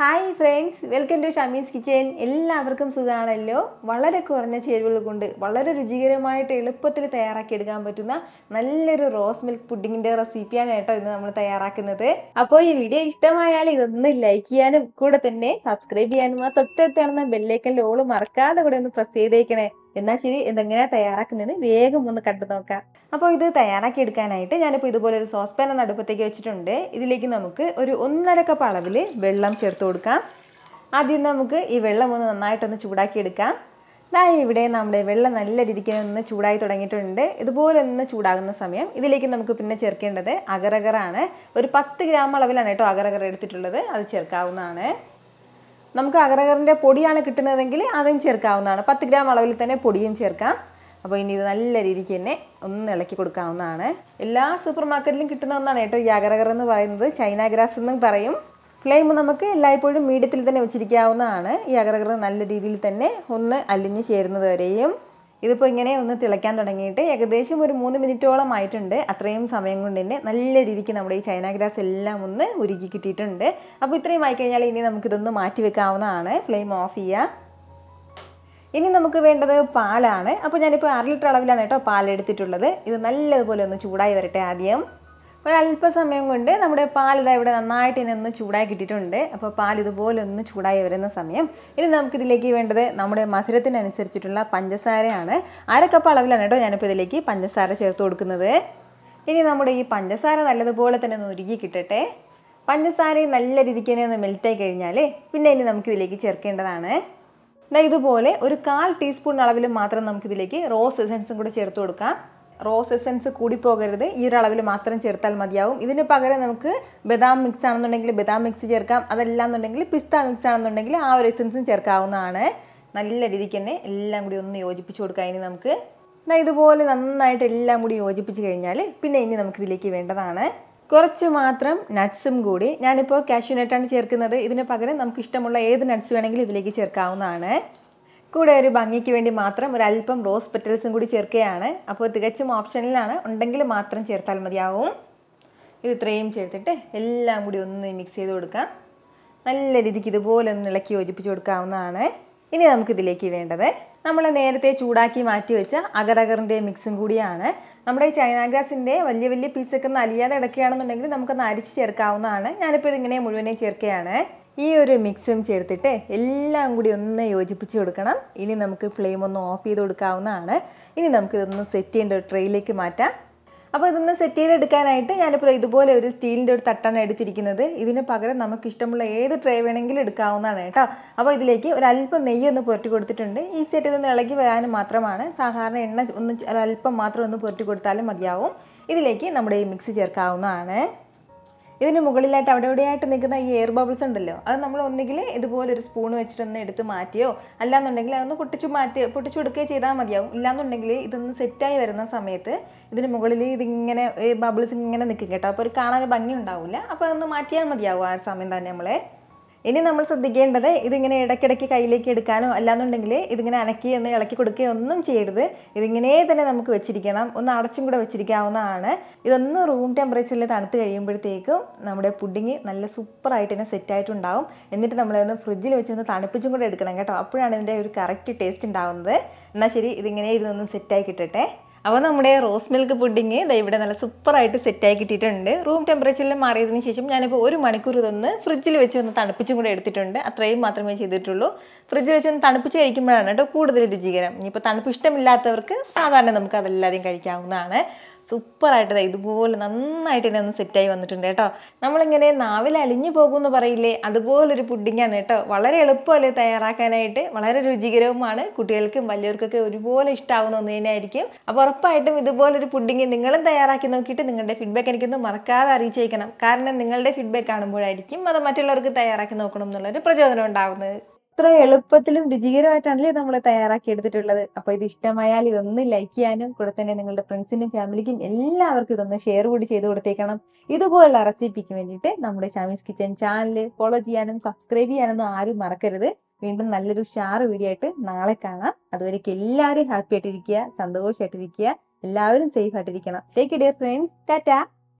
hi friends welcome to Shami's kitchen എല്ലാവർക്കും സുഖമാണല്ലോ വളരെ കുറഞ്ഞ ചേരുവകൾ കൊണ്ട് വളരെ രുചികരമായിട്ട് എളുപ്പത്തിൽ തയ്യാറാക്കി എടുക്കാൻ പറ്റുന്ന നല്ലൊരു റോസ് മിൽക്ക് പുഡിങ്ങിൻ്റെ റെസിപ്പിയാണ് കേട്ടോ ഇന്ന് നമ്മൾ തയ്യാറാക്കുന്നത് അപ്പോൾ ഈ വീഡിയോ ഇഷ്ടമായാൽ ഇതൊന്ന് ലൈക്ക് ചെയ്യാനും കൂടെ തന്നെ സബ്സ്ക്രൈബ് ചെയ്യാനും ആ തൊട്ടടുത്ത് കാണുന്ന ബെല്ലൈക്കൻ ലോള് മറക്കാതെ കൂടെ ഒന്ന് പ്രസ് ചെയ്തേക്കണേ എന്നാൽ ശരി ഇതെങ്ങനെ തയ്യാറാക്കുന്നത് വേഗം ഒന്ന് കണ്ടു നോക്കാം അപ്പോൾ ഇത് തയ്യാറാക്കി എടുക്കാനായിട്ട് ഞാനിപ്പോൾ ഇതുപോലെ ഒരു സോസ് പാൻ ഒന്ന് അടുപ്പത്തേക്ക് വെച്ചിട്ടുണ്ട് ഇതിലേക്ക് നമുക്ക് ഒരു ഒന്നര കപ്പ് അളവിൽ വെള്ളം ചേർത്ത് കൊടുക്കാം ആദ്യം നമുക്ക് ഈ വെള്ളം ഒന്ന് നന്നായിട്ടൊന്ന് ചൂടാക്കി എടുക്കാം ദാ ഇവിടെ നമ്മുടെ വെള്ളം നല്ല രീതിക്ക് ഒന്ന് ചൂടായി തുടങ്ങിയിട്ടുണ്ട് ഇതുപോലെ ഒന്ന് ചൂടാകുന്ന സമയം ഇതിലേക്ക് നമുക്ക് പിന്നെ ചേർക്കേണ്ടത് അഗറഗറാണ് ഒരു പത്ത് ഗ്രാം അളവിലാണ് കേട്ടോ അഗറഗർ എടുത്തിട്ടുള്ളത് അത് ചേർക്കാവുന്നതാണ് നമുക്ക് അഗ്രകറിൻ്റെ പൊടിയാണ് കിട്ടുന്നതെങ്കിൽ അതും ചേർക്കാവുന്നതാണ് പത്ത് ഗ്രാം അളവിൽ തന്നെ പൊടിയും ചേർക്കാം അപ്പോൾ ഇനി ഇത് നല്ല രീതിക്ക് തന്നെ ഒന്ന് ഇളക്കി കൊടുക്കാവുന്നതാണ് എല്ലാ സൂപ്പർ മാർക്കറ്റിലും കിട്ടുന്ന ഒന്നാണ് കേട്ടോ ഈ അഗ്രകർ എന്ന് പറയുന്നത് ചൈന ഗ്രാസ് എന്നും പറയും ഫ്ലെയിം നമുക്ക് എല്ലായ്പ്പോഴും മീഡിയത്തിൽ തന്നെ വെച്ചിരിക്കാവുന്നതാണ് ഈ അഗ്രകർ നല്ല രീതിയിൽ തന്നെ ഒന്ന് അലിഞ്ഞ് ചേരുന്നത് വരെയും ഇതിപ്പോൾ ഇങ്ങനെ ഒന്ന് തിളയ്ക്കാൻ തുടങ്ങിയിട്ട് ഏകദേശം ഒരു മൂന്ന് മിനിറ്റോളം ആയിട്ടുണ്ട് അത്രയും സമയം കൊണ്ട് തന്നെ നല്ല രീതിക്ക് നമ്മുടെ ഈ ചൈന ഗ്രാസ് എല്ലാം ഒന്ന് ഉരുക്കി കിട്ടിയിട്ടുണ്ട് അപ്പോൾ ഇത്രയും ആയിക്കഴിഞ്ഞാൽ ഇനി നമുക്കിതൊന്ന് മാറ്റി വെക്കാവുന്നതാണ് ഫ്ലെയിം ഓഫ് ചെയ്യുക ഇനി നമുക്ക് വേണ്ടത് പാലാണ് അപ്പോൾ ഞാനിപ്പോൾ അര ലിറ്റർ അളവിലാണ് കേട്ടോ പാലെടുത്തിട്ടുള്ളത് ഇത് നല്ലതുപോലെ ഒന്ന് ചൂടായി വരട്ടെ ആദ്യം ഒരല്പസമയം കൊണ്ട് നമ്മുടെ പാൽ ഇതാ ഇവിടെ നന്നായിട്ട് ഇനി ഒന്ന് ചൂടായി കിട്ടിയിട്ടുണ്ട് അപ്പോൾ പാൽ ഇതുപോലെ ഒന്ന് ചൂടായി വരുന്ന സമയം ഇനി നമുക്കിതിലേക്ക് വേണ്ടത് നമ്മുടെ മധുരത്തിനനുസരിച്ചിട്ടുള്ള പഞ്ചസാരയാണ് അരക്കപ്പ് കപ്പ് അളവിലാണ് കേട്ടോ ഞാനിപ്പോൾ ഇതിലേക്ക് പഞ്ചസാര ചേർത്ത് കൊടുക്കുന്നത് ഇനി നമ്മുടെ ഈ പഞ്ചസാര നല്ലതുപോലെ തന്നെ ഒന്ന് ഉരുകി കിട്ടട്ടെ പഞ്ചസാരയും നല്ല രീതിക്ക് തന്നെ ഒന്ന് മെൽറ്റായി കഴിഞ്ഞാൽ പിന്നെ ഇനി നമുക്കിതിലേക്ക് ചേർക്കേണ്ടതാണ് ഇതുപോലെ ഒരു കാൽ ടീസ്പൂൺ അളവിൽ മാത്രം നമുക്കിതിലേക്ക് റോസ് എസൻസും കൂടെ ചേർത്ത് കൊടുക്കാം റോസ് എസൻസ് കൂടിപ്പോകരുത് ഈ ഒരു അളവിൽ മാത്രം ചേർത്താൽ മതിയാവും ഇതിന് പകരം നമുക്ക് ബദാം മിക്സ് ആണെന്നുണ്ടെങ്കിൽ ബദാം മിക്സ് ചേർക്കാം അതല്ല എന്നുണ്ടെങ്കിൽ പിസ്ത മിക്സ് ആണെന്നുണ്ടെങ്കിൽ ആ ഒരു എസൻസും ചേർക്കാവുന്നതാണ് നല്ല രീതിക്ക് തന്നെ എല്ലാം കൂടി ഒന്ന് യോജിപ്പിച്ച് കൊടുക്കുക ഇനി നമുക്ക് ഇതുപോലെ നന്നായിട്ട് എല്ലാം കൂടി യോജിപ്പിച്ച് കഴിഞ്ഞാൽ പിന്നെ ഇനി നമുക്കിതിലേക്ക് വേണ്ടതാണ് കുറച്ച് മാത്രം നട്ട്സും കൂടി ഞാനിപ്പോൾ കാഷ്യൂ നട്ടാണ് ചേർക്കുന്നത് ഇതിന് പകരം നമുക്ക് ഇഷ്ടമുള്ള ഏത് നട്ട്സ് വേണമെങ്കിലും ഇതിലേക്ക് ചേർക്കാവുന്നതാണ് കൂടെ ഒരു ഭംഗിക്ക് വേണ്ടി മാത്രം ഒരു അല്പം റോസ് പെറ്റൽസും കൂടി ചേർക്കുകയാണ് അപ്പോൾ തികച്ചും ഓപ്ഷനിലാണ് ഉണ്ടെങ്കിൽ മാത്രം ചേർത്താൽ മതിയാവും ഇത് ഇത്രയും ചേർത്തിട്ട് എല്ലാം കൂടി ഒന്ന് മിക്സ് ചെയ്ത് കൊടുക്കാം നല്ല രീതിക്ക് ഇതുപോലെ ഒന്ന് ഇളക്കി യോജിപ്പിച്ച് കൊടുക്കാവുന്നതാണ് ഇനി നമുക്കിതിലേക്ക് വേണ്ടത് നമ്മൾ നേരത്തെ ചൂടാക്കി മാറ്റി വെച്ച അഗറഗറിൻ്റെ മിക്സും കൂടിയാണ് നമ്മുടെ ഈ ചൈന ഗ്രാസിൻ്റെ വലിയ വലിയ പീസൊക്കെ ഒന്ന് അലിയാതെ ഇടയ്ക്കുകയാണെന്നുണ്ടെങ്കിൽ നമുക്കൊന്ന് അരിച്ച് ചേർക്കാവുന്നതാണ് ഞാനിപ്പോൾ ഇതിങ്ങനെ മുഴുവനെ ചേർക്കുകയാണ് ഈ ഒരു മിക്സും ചേർത്തിട്ട് എല്ലാം കൂടി ഒന്ന് യോജിപ്പിച്ച് കൊടുക്കണം ഇനി നമുക്ക് ഫ്ലെയിം ഒന്ന് ഓഫ് ചെയ്ത് കൊടുക്കാവുന്നതാണ് ഇനി നമുക്ക് ഇതൊന്ന് സെറ്റ് ചെയ്യേണ്ട ഒരു ട്രെയിലേക്ക് മാറ്റാം അപ്പോൾ ഇതൊന്ന് സെറ്റ് ചെയ്തെടുക്കാനായിട്ട് ഞാനിപ്പോൾ ഇതുപോലെ ഒരു സ്റ്റീലിൻ്റെ ഒരു തട്ടാണ് എടുത്തിരിക്കുന്നത് ഇതിന് പകരം നമുക്ക് ഇഷ്ടമുള്ള ഏത് ട്രേ വേണമെങ്കിലും എടുക്കാവുന്നതാണ് കേട്ടോ അപ്പോൾ ഇതിലേക്ക് ഒരല്പം നെയ്യ് ഒന്ന് പുരട്ടി കൊടുത്തിട്ടുണ്ട് ഈ സെറ്റ് ഇതൊന്ന് ഇളകി വരാനും മാത്രമാണ് സാധാരണ എണ്ണ ഒന്ന് അല്പം മാത്രം ഒന്ന് പുരട്ടി കൊടുത്താലും മതിയാവും ഇതിലേക്ക് നമ്മുടെ ഈ മിക്സ് ചേർക്കാവുന്നതാണ് ഇതിന് മുകളിലായിട്ട് അവിടെ എവിടെയായിട്ട് നിൽക്കുന്ന ഈ എയർ ബബിൾസ് ഉണ്ടല്ലോ അത് നമ്മൾ ഒന്നുകിൽ ഇതുപോലെ ഒരു സ്പൂൺ വെച്ചിട്ടൊന്ന് എടുത്ത് മാറ്റിയോ അല്ലാന്നുണ്ടെങ്കിൽ അതൊന്ന് പൊട്ടിച്ചു മാറ്റി പൊട്ടിച്ചു കൊടുക്കുകയോ ചെയ്താൽ മതിയാവും ഇല്ലാന്നുണ്ടെങ്കിൽ ഇതൊന്ന് സെറ്റായി വരുന്ന സമയത്ത് ഇതിന് മുകളിൽ ഇതിങ്ങനെ ബബിൾസ് ഇങ്ങനെ നിൽക്കും കേട്ടോ അപ്പോൾ ഒരു കാണാൻ ഭംഗി ഉണ്ടാവില്ല അപ്പോൾ അതൊന്ന് മാറ്റിയാൽ മതിയാവും ആ സമയം തന്നെ നമ്മളെ ഇനി നമ്മൾ ശ്രദ്ധിക്കേണ്ടത് ഇതിങ്ങനെ ഇടയ്ക്കിടയ്ക്ക് കയ്യിലേക്ക് എടുക്കാനോ അല്ലാന്നുണ്ടെങ്കിൽ ഇതിങ്ങനെ അനക്കി ഒന്ന് ഇളക്കി കൊടുക്കുകയോ ഒന്നും ചെയ്യരുത് ഇതിങ്ങനെ തന്നെ നമുക്ക് വെച്ചിരിക്കണം ഒന്ന് അടച്ചും കൂടെ വെച്ചിരിക്കാവുന്നതാണ് ഇതൊന്ന് റൂം ടെമ്പറേച്ചറിൽ തണുത്ത് കഴിയുമ്പോഴത്തേക്കും നമ്മുടെ പുഡിങ് നല്ല സൂപ്പറായിട്ട് തന്നെ സെറ്റായിട്ടുണ്ടാവും എന്നിട്ട് നമ്മളൊന്ന് ഫ്രിഡ്ജിൽ വെച്ച് ഒന്ന് തണുപ്പിച്ചും കൂടെ എടുക്കണം കേട്ടോ അപ്പോഴാണ് ഇതിൻ്റെ ഒരു കറക്റ്റ് ടേസ്റ്റ് ഉണ്ടാവുന്നത് എന്നാൽ ശരി ഇതിങ്ങനെ ഇരുന്നൊന്ന് സെറ്റായി കിട്ടട്ടെ അപ്പോൾ നമ്മുടെ റോസ് മിൽക്ക് പുഡിങ് ഇവിടെ നല്ല സൂപ്പറായിട്ട് സെറ്റായി കിട്ടിയിട്ടുണ്ട് റൂം ടെമ്പറേച്ചറിൽ മാറിയതിന് ശേഷം ഞാനിപ്പോൾ ഒരു മണിക്കൂർ ഇതൊന്ന് ഫ്രിഡ്ജിൽ വെച്ച് ഒന്ന് തണുപ്പിച്ചും കൂടെ എടുത്തിട്ടുണ്ട് അത്രയും മാത്രമേ ചെയ്തിട്ടുള്ളൂ ഫ്രിഡ്ജിൽ വെച്ച് ഒന്ന് തണുപ്പിച്ച് കഴിക്കുമ്പോഴാണ് കേട്ടോ കൂടുതൽ രുചികരം ഇനിയിപ്പോൾ തണുപ്പ് ഇഷ്ടമില്ലാത്തവർക്ക് സാധാരണ നമുക്ക് അതെല്ലാവരെയും കഴിക്കാവുന്നതാണ് സൂപ്പറായിട്ട് ഇതുപോലെ നന്നായിട്ട് എന്നെ ഒന്ന് സെറ്റായി വന്നിട്ടുണ്ട് കേട്ടോ നമ്മളിങ്ങനെ നാവിൽ അലിഞ്ഞു പോകുമെന്ന് പറയില്ലേ അതുപോലൊരു പുഡിങ്ങാണ് കേട്ടോ വളരെ എളുപ്പമല്ലേ തയ്യാറാക്കാനായിട്ട് വളരെ രുചികരവുമാണ് കുട്ടികൾക്കും വലിയവർക്കൊക്കെ ഒരുപോലെ ഇഷ്ടമാകുന്ന ഒന്ന് തന്നെയായിരിക്കും അപ്പോൾ ഉറപ്പായിട്ടും ഇതുപോലൊരു പുഡിങ് നിങ്ങളും തയ്യാറാക്കി നോക്കിയിട്ട് നിങ്ങളുടെ ഫീഡ്ബാക്ക് എനിക്കൊന്നും മറക്കാതെ അറിയിച്ചേക്കണം കാരണം നിങ്ങളുടെ ഫീഡ്ബാക്ക് കാണുമ്പോഴായിരിക്കും അത് മറ്റുള്ളവർക്ക് തയ്യാറാക്കി നോക്കണം എന്നുള്ളൊരു പ്രചോദനം ഉണ്ടാകുന്നത് എത്ര എളുപ്പത്തിലും രുചികരമായിട്ടാണല്ലേ നമ്മൾ തയ്യാറാക്കി എടുത്തിട്ടുള്ളത് അപ്പോൾ ഇത് ഇഷ്ടമായാൽ ഇതൊന്ന് ലൈക്ക് ചെയ്യാനും കൂടെ തന്നെ നിങ്ങളുടെ ഫ്രണ്ട്സിനും ഫാമിലിക്കും എല്ലാവർക്കും ഇതൊന്ന് ഷെയർ കൂടി ചെയ്ത് കൊടുത്തേക്കണം ഇതുപോലുള്ള റെസിപ്പിക്ക് വേണ്ടിയിട്ട് നമ്മുടെ ഷാമിസ് കിച്ചൻ ചാനൽ ഫോളോ ചെയ്യാനും സബ്സ്ക്രൈബ് ചെയ്യാനൊന്നും ആരും മറക്കരുത് വീണ്ടും നല്ലൊരു ഷാർ വീഡിയോ ആയിട്ട് നാളെ കാണാം അതുവരേക്ക് എല്ലാവരും ഹാപ്പി ആയിട്ടിരിക്കുക സന്തോഷമായിട്ടിരിക്കുക എല്ലാവരും സേഫ് ആയിട്ടിരിക്കണം ടേക്ക് ഡിയർ ഫ്രണ്ട്സ് ടാറ്റാ